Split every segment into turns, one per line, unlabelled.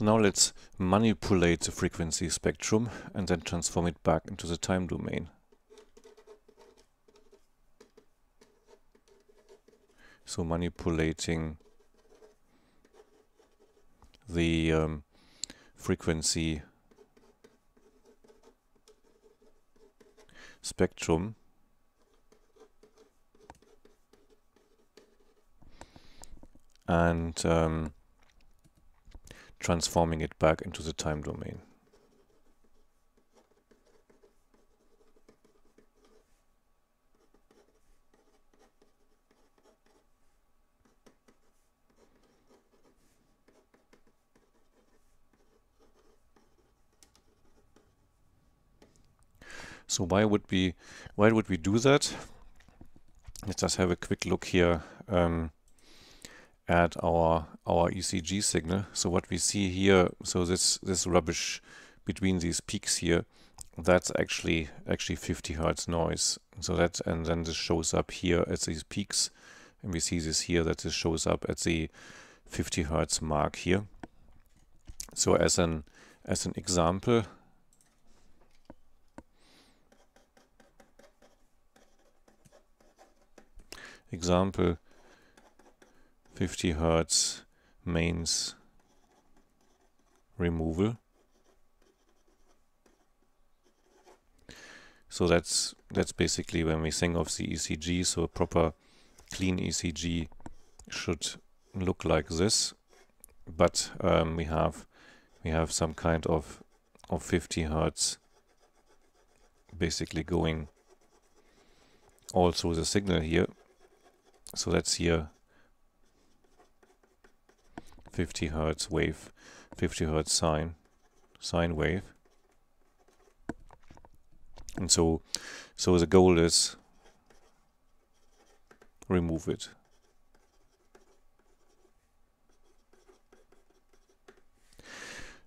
So now let's manipulate the frequency spectrum and then transform it back into the time domain. So manipulating the um, frequency spectrum and um, transforming it back into the time domain. So why would we why would we do that? Let's just have a quick look here. Um, at our our ECG signal. So what we see here, so this this rubbish between these peaks here, that's actually actually 50 hertz noise. So that and then this shows up here at these peaks, and we see this here that this shows up at the 50 hertz mark here. So as an as an example, example 50 hertz mains removal. So that's that's basically when we think of the ECG. So a proper clean ECG should look like this, but um, we have we have some kind of of 50 hertz basically going all through the signal here. So that's here 50 hertz wave, 50 hertz sine, sine wave. And so, so the goal is remove it.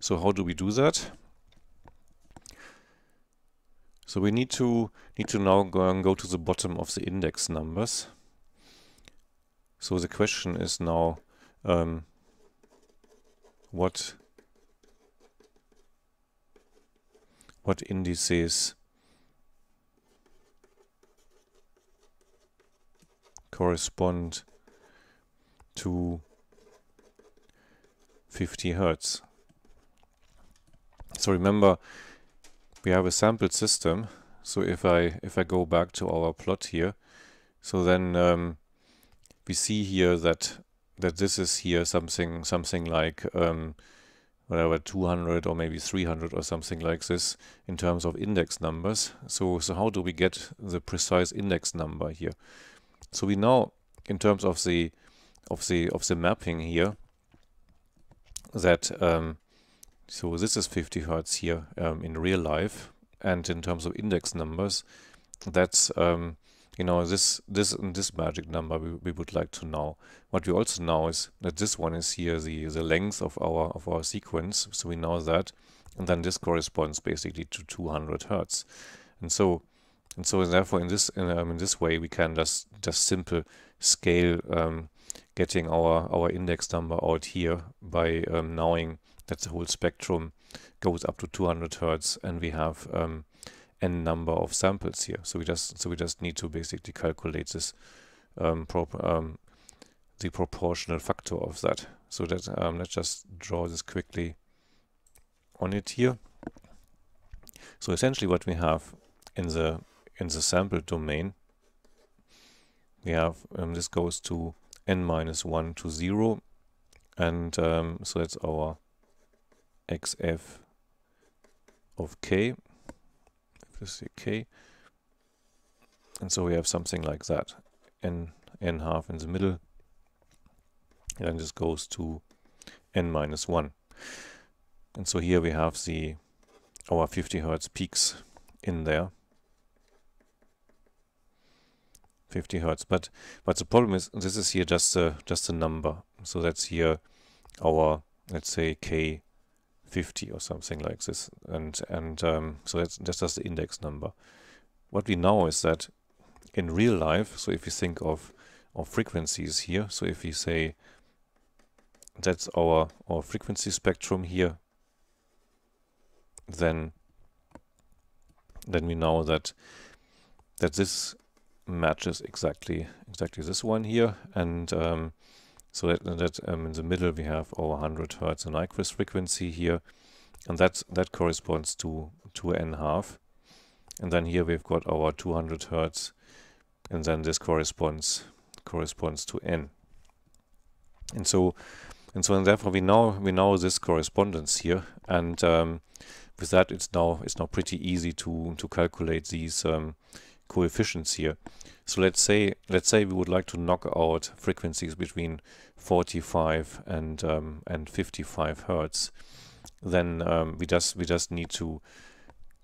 So how do we do that? So we need to need to now go and go to the bottom of the index numbers. So the question is now, um, what what indices correspond to 50 Hertz. So remember we have a sampled system so if I if I go back to our plot here so then um, we see here that that this is here something something like um, whatever 200 or maybe 300 or something like this in terms of index numbers. So, so how do we get the precise index number here? So we know in terms of the of the of the mapping here that um, so this is 50 hertz here um, in real life and in terms of index numbers that's um, you know this this this magic number we, we would like to know what we also know is that this one is here the the length of our of our sequence so we know that and then this corresponds basically to 200 hertz and so and so therefore in this in, um, in this way we can just just simple scale um, getting our our index number out here by um, knowing that the whole spectrum goes up to 200 hertz and we have um, n number of samples here. So we just so we just need to basically calculate this um, prop, um, the proportional factor of that. So that um, let's just draw this quickly on it here. So essentially, what we have in the in the sample domain, we have um, this goes to n minus one to zero, and um, so that's our xf of k this is k. And so we have something like that. n, n half in the middle. And then this goes to n minus 1. And so here we have the our 50 hertz peaks in there. 50 hertz. But but the problem is this is here just a just a number. So that's here our let's say k 50 or something like this. And, and um, so that's, just just the index number. What we know is that in real life, so if you think of, of frequencies here, so if we say that's our, our frequency spectrum here, then then we know that that this matches exactly exactly this one here and um, so that, that um, in the middle we have our 100 hertz Nyquist frequency here, and that that corresponds to 2n half. And then here we've got our 200 hertz, and then this corresponds corresponds to n. And so, and so, and therefore we know we know this correspondence here, and um, with that it's now it's now pretty easy to to calculate these um, coefficients here. So let's say let's say we would like to knock out frequencies between 45 and um, and 55 hertz. Then um, we just we just need to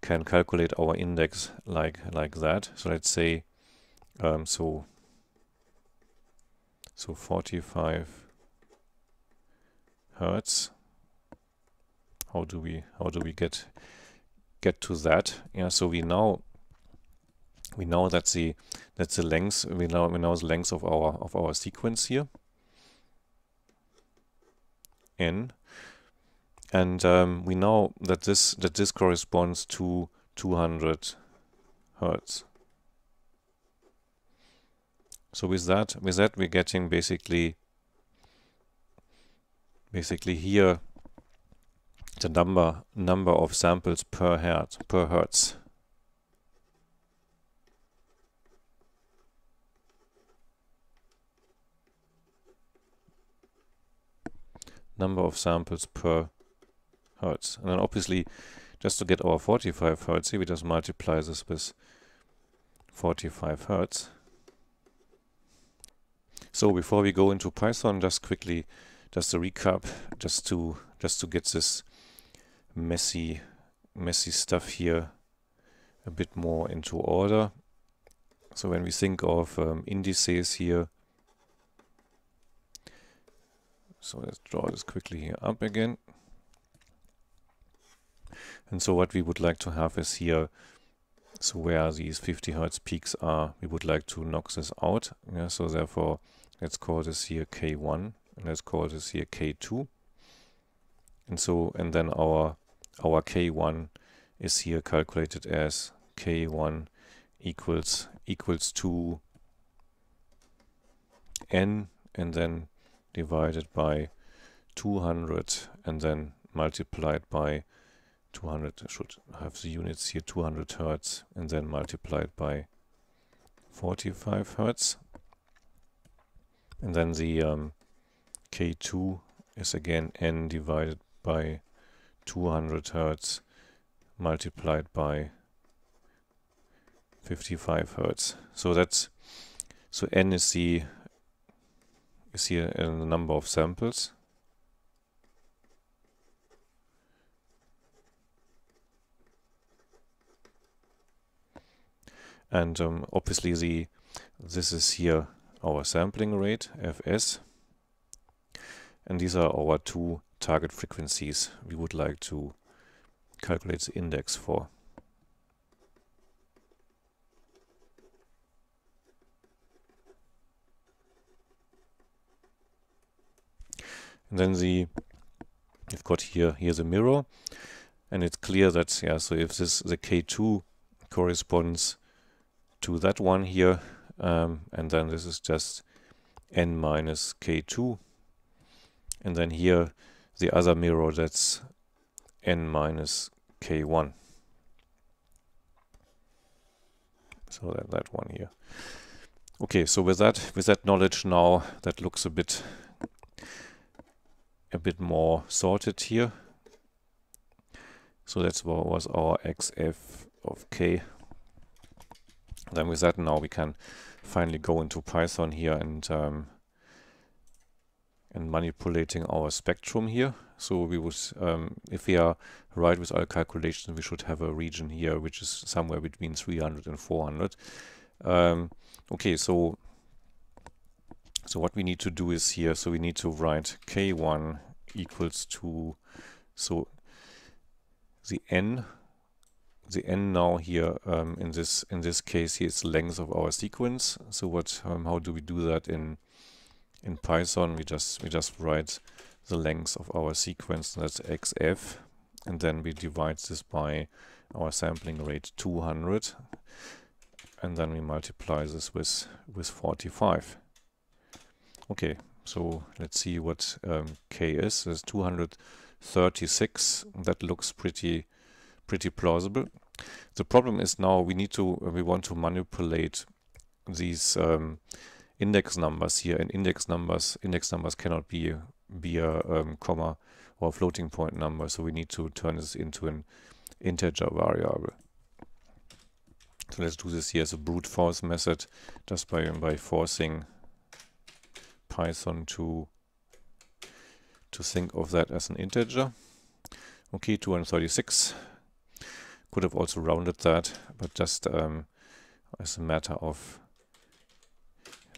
can calculate our index like like that. So let's say um, so so 45 hertz. How do we how do we get get to that? Yeah. So we now we know that's the that's the length we know we know the length of our of our sequence here n and um, we know that this that this corresponds to 200 hertz so with that with that we're getting basically basically here the number number of samples per hertz per hertz number of samples per hertz. And then obviously, just to get our 45 hertz here, we just multiply this with 45 hertz. So before we go into Python, just quickly, just a recap, just to just to get this messy messy stuff here a bit more into order. So when we think of um, indices here, so let's draw this quickly here up again. And so what we would like to have is here, so where these 50 hertz peaks are, we would like to knock this out. Yeah, so therefore, let's call this here K1, and let's call this here K2. And so, and then our, our K1 is here calculated as K1 equals, equals to N, and then divided by 200 and then multiplied by 200 should have the units here 200 hertz and then multiplied by 45 hertz and then the um, k2 is again n divided by 200 hertz multiplied by 55 hertz so that's so n is the is here in the number of samples. And um, obviously the this is here our sampling rate, Fs. And these are our two target frequencies we would like to calculate the index for. And then the you've got here here the mirror, and it's clear that yeah. So if this the K2 corresponds to that one here, um, and then this is just n minus K2, and then here the other mirror that's n minus K1. So that that one here. Okay, so with that with that knowledge now, that looks a bit a bit more sorted here. So that's what was our xf of k. Then with that now we can finally go into Python here and um, and manipulating our spectrum here. So we would, um, if we are right with our calculations, we should have a region here which is somewhere between 300 and 400. Um, okay, so so what we need to do is here, so we need to write k1 equals to, so the n, the n now here um, in this in this case here is length of our sequence. So what um, how do we do that in in Python? We just we just write the length of our sequence that's xf, and then we divide this by our sampling rate 200, and then we multiply this with with 45. Okay, so let's see what um, K is. There's 236. That looks pretty pretty plausible. The problem is now we need to uh, we want to manipulate these um, index numbers here and index numbers index numbers cannot be be a um, comma or a floating point number so we need to turn this into an integer variable so let's do this here as a brute force method just by by forcing Python to to think of that as an integer. Okay, 236. Could have also rounded that, but just um, as a matter of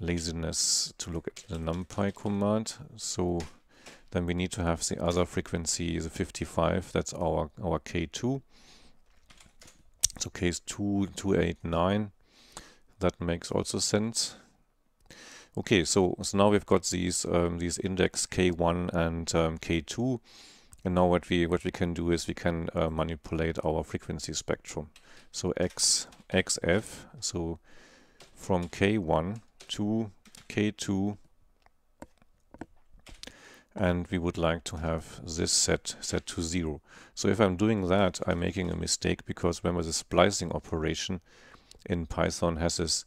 laziness to look at the numpy command. So then we need to have the other frequency, the 55, that's our, our K2. So case two two eight nine. that makes also sense. Okay, so, so now we've got these um, these index K1 and um, K2, and now what we what we can do is we can uh, manipulate our frequency spectrum. So X XF, so from K1 to K2, and we would like to have this set set to zero. So if I'm doing that, I'm making a mistake because remember the splicing operation in Python has this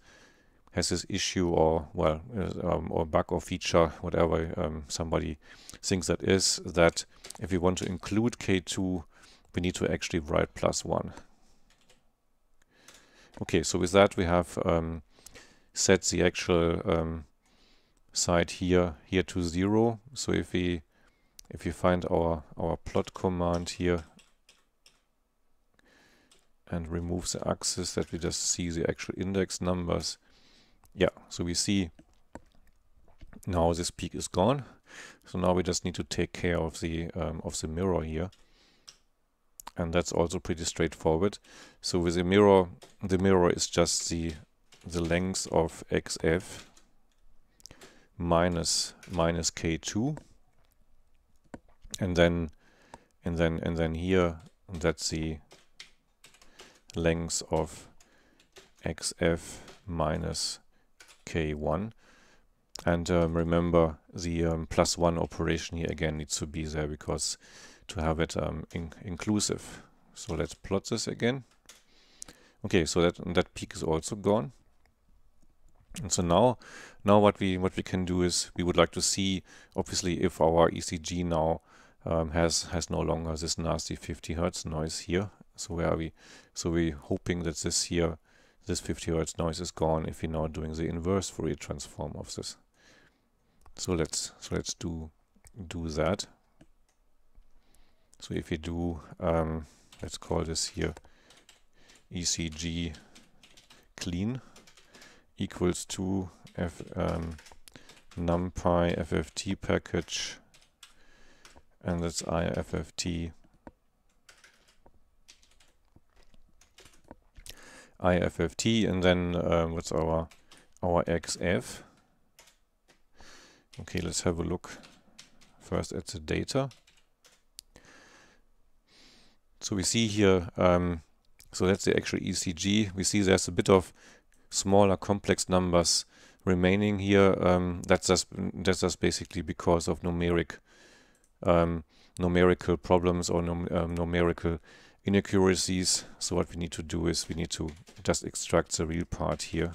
has this issue or well um, or bug or feature whatever um, somebody thinks that is that if we want to include k2 we need to actually write plus one okay so with that we have um, set the actual um, side here here to zero so if we if we find our our plot command here and remove the axis that we just see the actual index numbers yeah, so we see now this peak is gone. So now we just need to take care of the um, of the mirror here. And that's also pretty straightforward. So with the mirror, the mirror is just the the length of xf minus minus k2 and then and then and then here that's the length of xf minus k1 and um, remember the um, plus one operation here again needs to be there because to have it um, in inclusive so let's plot this again okay so that that peak is also gone and so now now what we what we can do is we would like to see obviously if our ECG now um, has has no longer this nasty 50 hertz noise here so where are we so we're hoping that this here this 50 Hz noise is gone if we're now doing the inverse Fourier transform of this. So let's so let's do do that. So if we do um, let's call this here ECG clean equals to f um, numpy fft package and that's ifft IFFT and then um, what's our our XF. Okay, let's have a look first at the data. So we see here, um, so that's the actual ECG. We see there's a bit of smaller complex numbers remaining here. Um, that's just that's just basically because of numeric um, numerical problems or num um, numerical inaccuracies. So what we need to do is we need to just extract the real part here.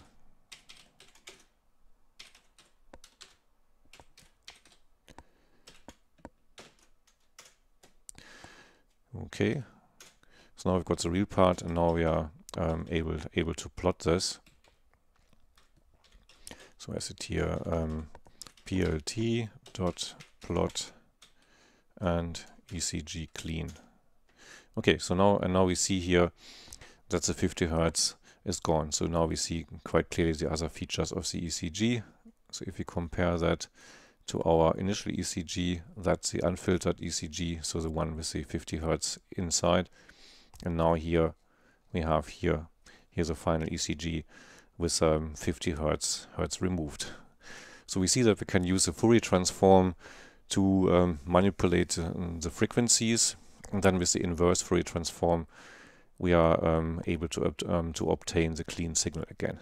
Okay, so now we've got the real part and now we are um, able, able to plot this. So I sit here um, plt dot plot and ecg clean. Okay, so now and now we see here that the 50 hertz is gone. So now we see quite clearly the other features of the ECG. So if we compare that to our initial ECG, that's the unfiltered ECG, so the one with the 50 hertz inside. And now here we have here here's a final ECG with um, 50 hertz hertz removed. So we see that we can use the Fourier transform to um, manipulate uh, the frequencies and then with the inverse Fourier transform, we are um, able to, um, to obtain the clean signal again.